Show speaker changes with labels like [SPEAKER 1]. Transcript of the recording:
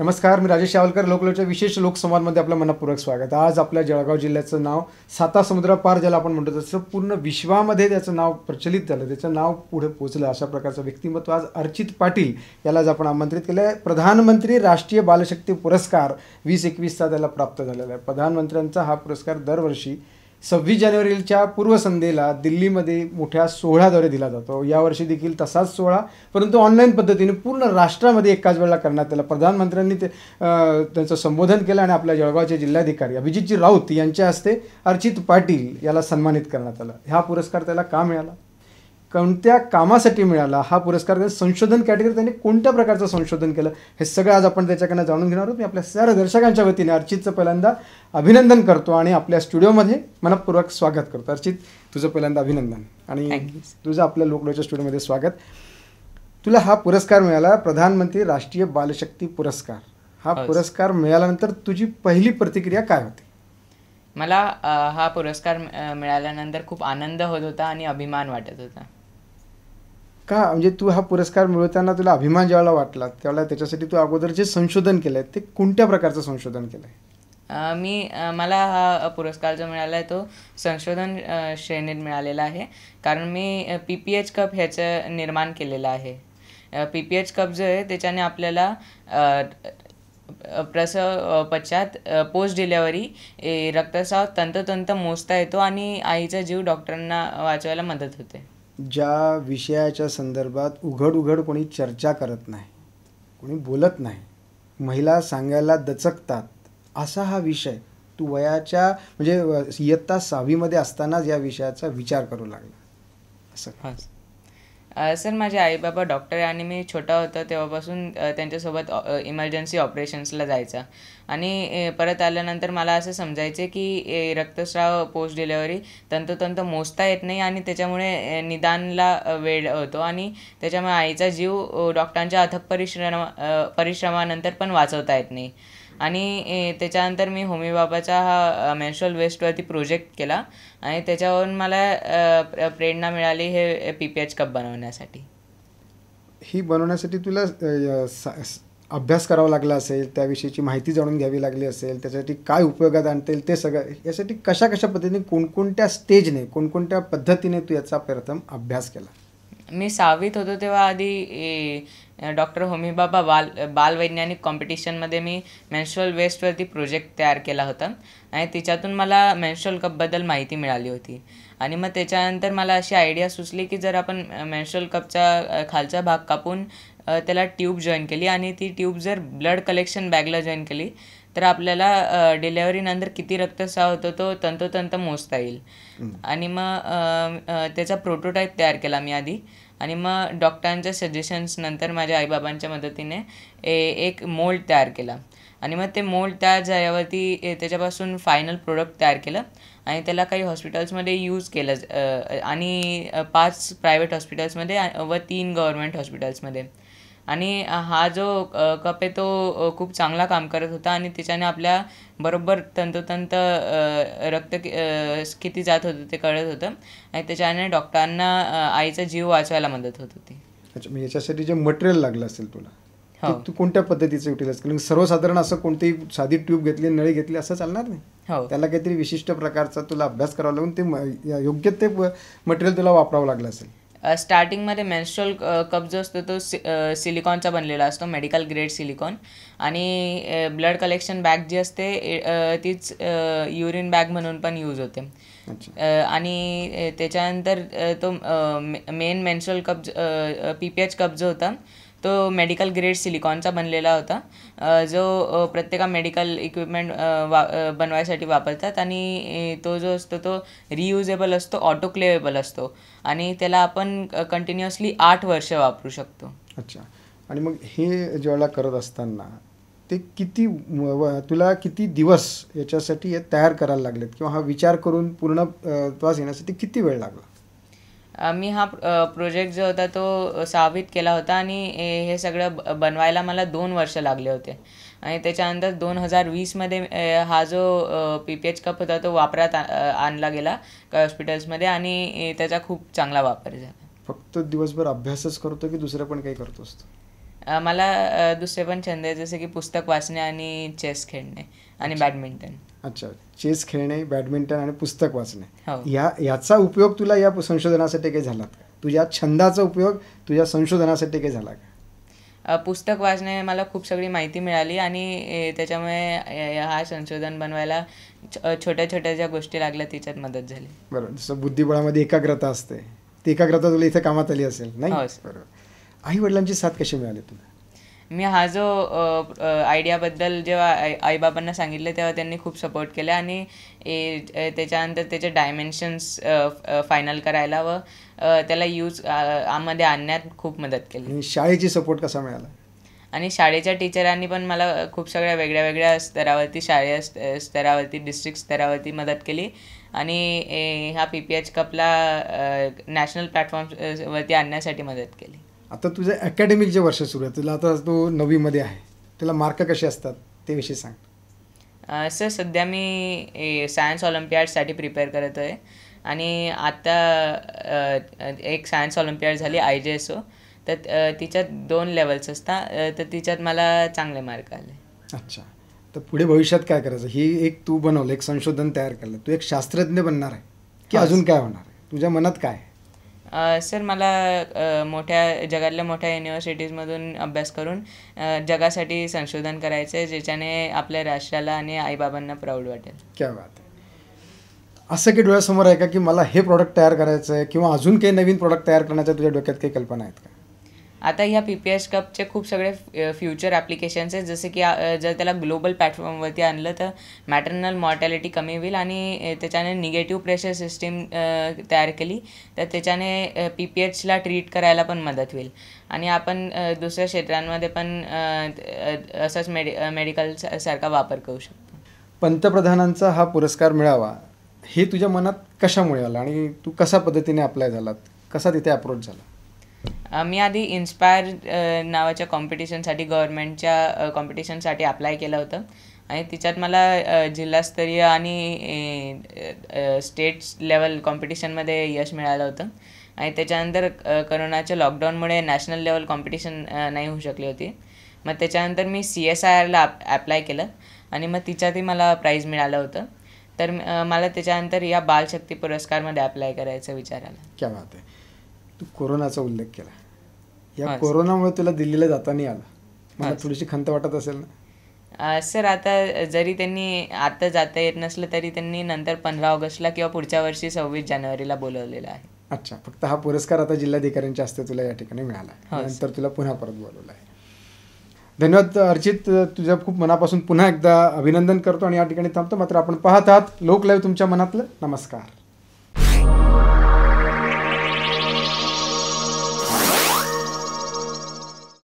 [SPEAKER 1] नमस्कार मी राजेश यावलकर लोकलच्या विशेष लोकसंवादमध्ये आपलं मनपूर्वक स्वागत आज आपल्या जळगाव जिल्ह्याचं नाव साता समुद्रापार ज्याला आपण म्हणतो तसं पूर्ण विश्वामध्ये त्याचं नाव प्रचलित झालं त्याचं नाव पुढे पोचलं अशा प्रकारचं व्यक्तिमत्व आज अर्चित पाटील याला आज आपण आमंत्रित केलं आहे प्रधानमंत्री राष्ट्रीय बालशक्ती पुरस्कार वीस एकवीसचा त्याला प्राप्त झालेला आहे प्रधानमंत्र्यांचा हा पुरस्कार दरवर्षी सव्वीस जानेवारीच्या पूर्वसंध्येला दिल्लीमध्ये मोठ्या सोहळ्याद्वारे दिला जातो यावर्षी देखील तसाच सोहळा परंतु ऑनलाईन पद्धतीने पूर्ण राष्ट्रामध्ये एकाच वेळेला करण्यात आला प्रधानमंत्र्यांनी ते त्यांचं संबोधन केलं आणि आपल्या जळगावचे जिल्हाधिकारी अभिजितजी राऊत यांच्या हस्ते अर्चित पाटील याला सन्मानित करण्यात आलं हा पुरस्कार त्याला का मिळाला कोणत्या कामासाठी मिळाला हा पुरस्कार संशोधन कॅटेगरी त्यांनी कोणत्या प्रकारचं संशोधन केलं हे सगळं आज आपण त्याच्याकडनं जाणून घेणार आहोत मी आपल्या सर्व दर्शकांच्या वतीने अर्चितचं पहिल्यांदा अभिनंदन करतो आणि आपल्या स्टुडिओमध्ये मनपूर्वक स्वागत करतो अर्चित तुझं पहिल्यांदा अभिनंदन आणि तुझं आपल्या लोकलोच्या स्टुडिओमध्ये स्वागत तुला हा पुरस्कार मिळाला प्रधानमंत्री राष्ट्रीय बालशक्ती पुरस्कार हा हो, पुरस्कार मिळाल्यानंतर तुझी पहिली प्रतिक्रिया काय होती
[SPEAKER 2] मला हा पुरस्कार मिळाल्यानंतर खूप आनंद होत होता आणि अभिमान वाटत होता
[SPEAKER 1] का म्हणजे तू हा पुरस्कार मिळवताना तुला अभिमान ज्यावेळेला वाटला त्यावेळेला त्याच्यासाठी तू अगोदर जे संशोधन केलं आहे ते कोणत्या प्रकारचं संशोधन केलं आहे
[SPEAKER 2] मी मला हा पुरस्कार जो मिळाला आहे तो संशोधन श्रेणीत मिळालेला आहे कारण मी पी पी एच कप ह्याचं निर्माण केलेलं आहे पी पी एच कप जो आहे त्याच्याने आपल्याला प्रसव पश्चात पोस्ट डिलेवरी रक्तस्राव तंतोतंत मोजता येतो आणि आईचा जीव डॉक्टरांना वाचवायला मदत होते
[SPEAKER 1] ज्या विषयाच्या संदर्भात उघड उघड कोणी चर्चा करत नाही कोणी बोलत नाही महिला सांगायला दचकतात असा हा विषय तू वयाच्या म्हणजे इयत्ता सहावीमध्ये असतानाच या विषयाचा विचार करू लागला असं
[SPEAKER 2] सर माझे आईबाबा डॉक्टर आहे आणि मी छोटा होतो तेव्हापासून त्यांच्यासोबत इमर्जन्सी ऑपरेशन्सला जायचा आणि परत आल्यानंतर मला असं समजायचे की रक्तस्राव पोस्ट डिलेवरी तंतोतंत मोजता येत नाही आणि त्याच्यामुळे निदानला वेळ होतो आणि त्याच्यामुळे आईचा जीव डॉक्टरांच्या अथक परिश्रमा परिश्रमानंतर पण वाचवता येत नाही आणि त्याच्यानंतर मी होमी बाबाचा हा मेन्शुअल वेस्टवरती प्रोजेक्ट केला आणि त्याच्यावरून मला प्रेरणा मिळाली हे पी पी एच कप बनवण्यासाठी
[SPEAKER 1] ही बनवण्यासाठी तुला अभ्यास करावा लागला असेल त्याविषयीची माहिती जाणून घ्यावी लागली असेल त्यासाठी काय उपयोगात आणता येईल ते सगळं यासाठी कशा कशा पद्धतीने कोणकोणत्या स्टेजने कोणकोणत्या पद्धतीने तू याचा प्रथम अभ्यास केला
[SPEAKER 2] मी सावित होतो तेव्हा आधी डॉक्टर होमीबाबा बाल बालवैज्ञानिक कॉम्पिटिशनमध्ये मी वेस्ट वेस्टवरती प्रोजेक्ट तयार केला होता आणि तिच्यातून मला मेन्शुअल कपबद्दल माहिती मिळाली होती आणि मग त्याच्यानंतर मला अशी आयडिया सुचली की जर आपण मेन्शुअल कपचा खालचा भाग कापून त्याला ट्यूब जॉईन केली आणि ती ट्यूब जर ब्लड कलेक्शन बॅगला जॉईन केली तर आपल्याला डिलेवरीनंतर किती रक्तस्राव होतो तो तंतोतंत मोजता येईल आणि मग त्याचा प्रोटोटाईप तयार केला मी आधी आणि मग डॉक्टरांच्या सजेशन्सनंतर माझ्या आईबाबांच्या मदतीने ए एक मोल्ड तयार केला आणि मग ते मोल्ड तयार झाल्यावरती त्याच्यापासून फायनल प्रोडक्ट तयार केलं आणि त्याला काही हॉस्पिटल्समध्ये यूज केलं आणि पाच प्रायव्हेट हॉस्पिटल्समध्ये व तीन गव्हर्मेंट हॉस्पिटल्समध्ये आणि हा जो कप आहे तो खूप चांगला काम करत होता आणि त्याच्याने आपल्या बरोबर तंतोतंत रक्त किती जात होतं ते कळत होतं आणि त्याच्याने डॉक्टरांना आईचा जीव वाचवायला मदत होत होती अच्छा
[SPEAKER 1] म्हणजे याच्यासाठी जे मटेरियल लागलं असेल तुला हो तू कोणत्या पद्धतीचं युटिलाइज कारण सर्वसाधारण असं कोणतीही साधी ट्यूब घेतली नळी घेतली असं चालणार नाही हो त्याला काहीतरी विशिष्ट प्रकारचा तुला अभ्यास करावा लागून ते योग्य ते मटेरियल तुला वापरावं लागलं असेल
[SPEAKER 2] स्टार्टिंगमध्ये मेन्स्ट्रल कप जो असतो तो सि सिलिकॉनचा बनलेला असतो मेडिकल ग्रेड सिलिकॉन आणि ब्लड कलेक्शन बॅग जी असते तीच युरिन बॅग म्हणून पण यूज होते आणि त्याच्यानंतर तो men menstrual cup P P H cup जो होता तो मेडिकल ग्रेड सिलिकॉनचा बनलेला होता जो प्रत्येका मेडिकल इक्विपमेंट वा बनवायसाठी वापरतात आणि तो जो असतो तो रियुजेबल असतो ऑटोक्लेवेबल असतो आणि त्याला आपण कंटिन्युअसली आठ वर्ष वापरू शकतो
[SPEAKER 1] अच्छा आणि मग हे ज्याला करत असताना ते किती तुला किती दिवस याच्यासाठी तयार करायला लागलेत किंवा हा विचार करून पूर्ण त्रास येण्यासाठी किती वेळ लागला
[SPEAKER 2] मी हा प्रोजेक्ट जो होता तो साबित केला होता आणि हे सगळं बनवायला मला दोन वर्ष लागले होते आणि त्याच्यानंतर दोन हजार वीसमध्ये हा जो पी पी एच कप होता तो वापरात आणला गेला हॉस्पिटल्समध्ये आणि त्याचा खूप चांगला वापर झाला
[SPEAKER 1] फक्त दिवसभर अभ्यासच करतो की दुसरं पण काही करतो असतो
[SPEAKER 2] मला दुसरे पण छंद आहे जसे की पुस्तक वाचणे आणि चेस खेळणे आणि बॅडमिंटन अच्छा
[SPEAKER 1] चेस खेळणे बॅडमिंटन आणि पुस्तक वाचणे हो. या याचा उपयोग तुला या संशोधनासाठी काही झाला तुझ्या छंदाचा उपयोग तुझ्या संशोधनासाठी काही झाला
[SPEAKER 2] का पुस्तक वाचणे मला खूप सगळी माहिती मिळाली आणि त्याच्यामुळे हा संशोधन बनवायला छोट्या छोट्या ज्या गोष्टी लागल्या त्याच्यात मदत झाली
[SPEAKER 1] बरोबर जसं बुद्धिबळामध्ये एकाग्रता असते ती एकाग्रता तुला इथे कामात आली असेल नाही हो. बरोबर आई वडिलांची साथ कशी मिळाली तुला
[SPEAKER 2] मी हा जो आयडियाबद्दल जेव्हा आई आईबाबांना सांगितलं तेव्हा त्यांनी खूप सपोर्ट केला आणि त्याच्यानंतर त्याचे डायमेन्शन्स फायनल करायला व त्याला यूज आमध्ये आणण्यात खूप मदत केली
[SPEAKER 1] शाळेची सपोर्ट कसा मिळाला
[SPEAKER 2] आणि शाळेच्या टीचरांनी पण मला खूप सगळ्या वेगळ्या वेगळ्या स्तरावरती शाळे स्तरावरती डिस्ट्रिक्ट स्तरावरती मदत केली आणि हा पी पी एच कपला नॅशनल प्लॅटफॉर्म वरती आणण्यासाठी मदत केली
[SPEAKER 1] आता तुझं अकॅडमिक जे वर्ष सुरू आहे तुला आता तो नववीमध्ये आहे तुला मार्क कसे असतात ते विषयी सांग
[SPEAKER 2] सर सध्या मी सायन्स ऑलिम्पियाडसाठी प्रिपेअर करत आहे आणि आता एक सायन्स ऑलिम्पियाड झाली आय जे एस ओ तर तिच्यात दोन लेवल्स असतात तर तिच्यात मला चांगले मार्क आले
[SPEAKER 1] अच्छा तर पुढे भविष्यात काय करायचं ही एक तू बनवलं एक संशोधन तयार केलं तू एक शास्त्रज्ञ बनणार आहे की अजून काय होणार आहे तुझ्या मनात काय
[SPEAKER 2] सर मला मोठ्या जगातल्या मोठ्या युनिव्हर्सिटीजमधून अभ्यास करून जगासाठी संशोधन करायचं आहे ज्याच्याने आपल्या राष्ट्राला आणि आईबाबांना प्राऊड वाटेल
[SPEAKER 1] क्या बात असं काही डोळ्यासमोर आहे का की मला हे प्रॉडक्ट तयार करायचं आहे किंवा अजून काही नवीन प्रॉडक्ट तयार करण्याच्या तुझ्या डोक्यात काही कल्पना आहेत का
[SPEAKER 2] आता ह्या पी पी एस कपचे खूप सगळे फ्युचर ॲप्लिकेशन्स आहेत जसे की जर त्याला ग्लोबल प्लॅटफॉर्मवरती आणलं तर मॅटर्नल मॉर्टॅलिटी कमी होईल आणि त्याच्याने निगेटिव्ह प्रेशर सिस्टीम तयार केली तर त्याच्याने पी पी एचला ट्रीट करायला पण मदत होईल आणि आपण दुसऱ्या क्षेत्रांमध्ये पण असंच मेडि मेडिकलसारखा वापर करू शकतो
[SPEAKER 1] पंतप्रधानांचा हा पुरस्कार मिळावा हे तुझ्या मनात कशामुळे आलं आणि तू कशा पद्धतीने अप्लाय झालात कसा तिथे अप्रोच झाला
[SPEAKER 2] मी आधी इन्स्पायर नावाच्या कॉम्पिटिशनसाठी गव्हर्मेंटच्या कॉम्पिटिशनसाठी अप्लाय केलं होतं आणि तिच्यात मला जिल्हास्तरीय आणि स्टेट लेवल कॉम्पिटिशनमध्ये यश मिळालं होतं आणि त्याच्यानंतर करोनाच्या लॉकडाऊनमुळे नॅशनल लेवल कॉम्पिटिशन नाही होऊ शकली होती मग त्याच्यानंतर मी सी एस आय आरला अप्लाय ॲप्लाय केलं आणि मग तिच्यातही मला प्राईज मिळालं होतं तर मला त्याच्यानंतर या बालशक्ती पुरस्कारमध्ये अप्लाय करायचं विचार
[SPEAKER 1] आला तू कोरोनाचा उल्लेख केला या कोरोनामुळे तुला दिल्लीला जाता नाही आलं मला थोडीशी खंत वाटत असेल
[SPEAKER 2] ना सर आता जरी त्यांनी आता जाता येत नसलं तरी त्यांनी नंतर पंधरा ऑगस्टला किंवा पुढच्या वर्षी सव्वीस जानेवारीला बोलवलेला आहे
[SPEAKER 1] अच्छा फक्त हा पुरस्कार आता जिल्हाधिकाऱ्यांच्या हस्ते तुला या ठिकाणी मिळाला हो, नंतर तुला पुन्हा परत बोलवलं आहे धन्यवाद अर्चित तुझ्या खूप मनापासून पुन्हा एकदा अभिनंदन करतो आणि या ठिकाणी थांबतो मात्र आपण पाहत आहात लाईव्ह तुमच्या मनातलं नमस्कार